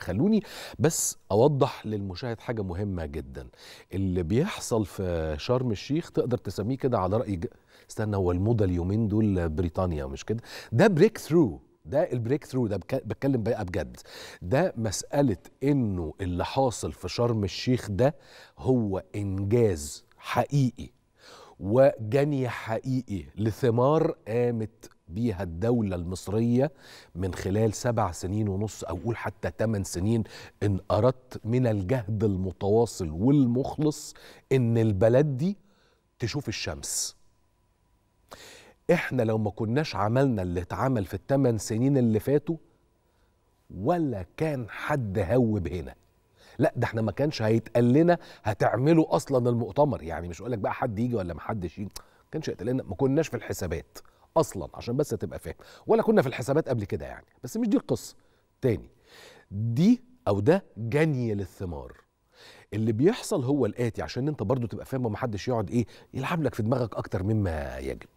خلوني بس اوضح للمشاهد حاجه مهمه جدا اللي بيحصل في شرم الشيخ تقدر تسميه كده على راي ج... استنى هو الموضه اليومين دول بريطانيا مش كده ده بريك ثرو ده البريك ثرو ده بتكلم بقى بجد ده مساله انه اللي حاصل في شرم الشيخ ده هو انجاز حقيقي وجني حقيقي لثمار قامت بيها الدولة المصرية من خلال سبع سنين ونص أو قول حتى ثمان سنين إن أردت من الجهد المتواصل والمخلص إن البلد دي تشوف الشمس إحنا لو ما كناش عملنا اللي اتعمل في الثمان سنين اللي فاتوا ولا كان حد هوب هنا لا ده احنا ما كانش هيتقال لنا هتعملوا اصلا المؤتمر يعني مش اقول لك بقى حد يجي ولا ما حدش يجي ما كانش هيتقال لنا ما كناش في الحسابات اصلا عشان بس تبقى فاهم ولا كنا في الحسابات قبل كده يعني بس مش دي القصه تاني دي او ده جني للثمار اللي بيحصل هو الاتي عشان انت برضو تبقى فاهم ومحدش يقعد ايه يلعب لك في دماغك اكتر مما يجب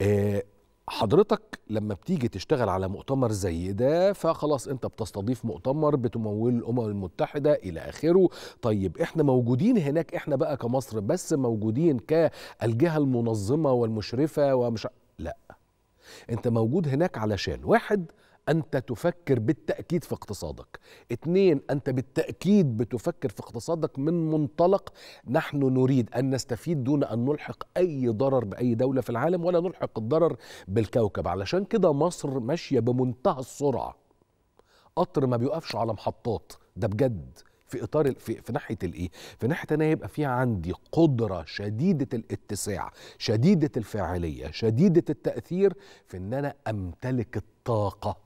آه حضرتك لما بتيجي تشتغل على مؤتمر زي ده فخلاص انت بتستضيف مؤتمر بتمول الامم المتحده الى اخره طيب احنا موجودين هناك احنا بقى كمصر بس موجودين كالجهه المنظمه والمشرفه ومش لا انت موجود هناك علشان واحد انت تفكر بالتاكيد في اقتصادك اثنين انت بالتاكيد بتفكر في اقتصادك من منطلق نحن نريد ان نستفيد دون ان نلحق اي ضرر باي دوله في العالم ولا نلحق الضرر بالكوكب علشان كده مصر ماشيه بمنتهى السرعه قطر ما بيوقفش على محطات ده بجد في اطار في, في ناحيه الايه؟ في ناحيه انا يبقى في عندي قدره شديده الاتساع، شديده الفاعليه، شديده التاثير في ان انا امتلك الطاقه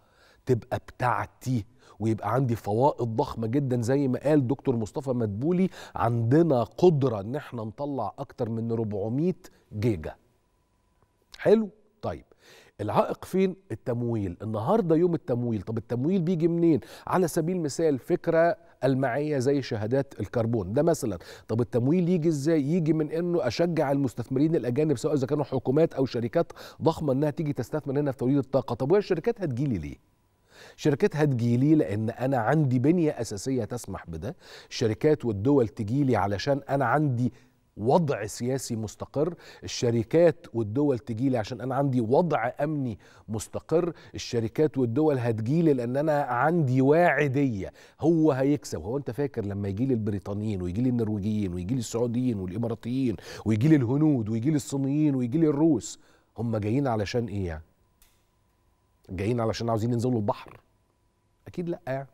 تبقى بتاعتي ويبقى عندي فوائد ضخمه جدا زي ما قال دكتور مصطفى مدبولي عندنا قدره ان احنا نطلع اكتر من 400 جيجا حلو طيب العائق فين التمويل النهارده يوم التمويل طب التمويل بيجي منين على سبيل المثال فكره المعيه زي شهادات الكربون ده مثلا طب التمويل يجي ازاي يجي من انه اشجع المستثمرين الاجانب سواء اذا كانوا حكومات او شركات ضخمه انها تيجي تستثمر هنا في توليد الطاقه طب وهي الشركات هتجيلي ليه شركات تجيلي لان انا عندي بنيه اساسيه تسمح بده الشركات والدول تجيلي علشان انا عندي وضع سياسي مستقر الشركات والدول تجيلي عشان انا عندي وضع امني مستقر الشركات والدول هتجيلي لان انا عندي واعديه هو هيكسب هو انت فاكر لما يجي لي البريطانيين ويجي لي النرويجيين ويجي لي السعوديين والاماراتيين ويجي لي الهنود ويجي لي الصينيين ويجي لي الروس هم جايين علشان ايه يعني جايين علشان عاوزين ينزلوا البحر اكيد لا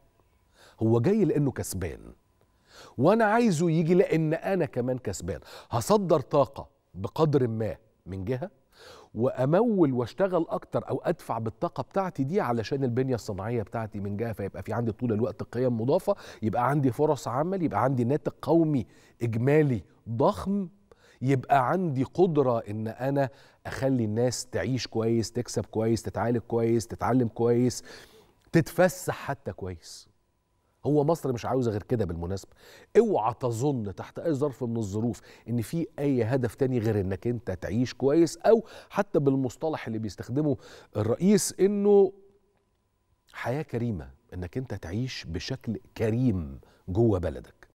هو جاي لانه كسبان وانا عايزه يجي لان انا كمان كسبان هصدر طاقه بقدر ما من جهه وامول واشتغل اكتر او ادفع بالطاقه بتاعتي دي علشان البنيه الصناعيه بتاعتي من جهه فيبقى في عندي طول الوقت قيم مضافه يبقى عندي فرص عمل يبقى عندي ناتج قومي اجمالي ضخم يبقى عندي قدره ان انا اخلي الناس تعيش كويس تكسب كويس تتعالج كويس تتعلم كويس تتفسح حتى كويس هو مصر مش عاوزه غير كده بالمناسبه اوعى تظن تحت اي ظرف من الظروف ان في اي هدف تاني غير انك انت تعيش كويس او حتى بالمصطلح اللي بيستخدمه الرئيس انه حياه كريمه انك انت تعيش بشكل كريم جوه بلدك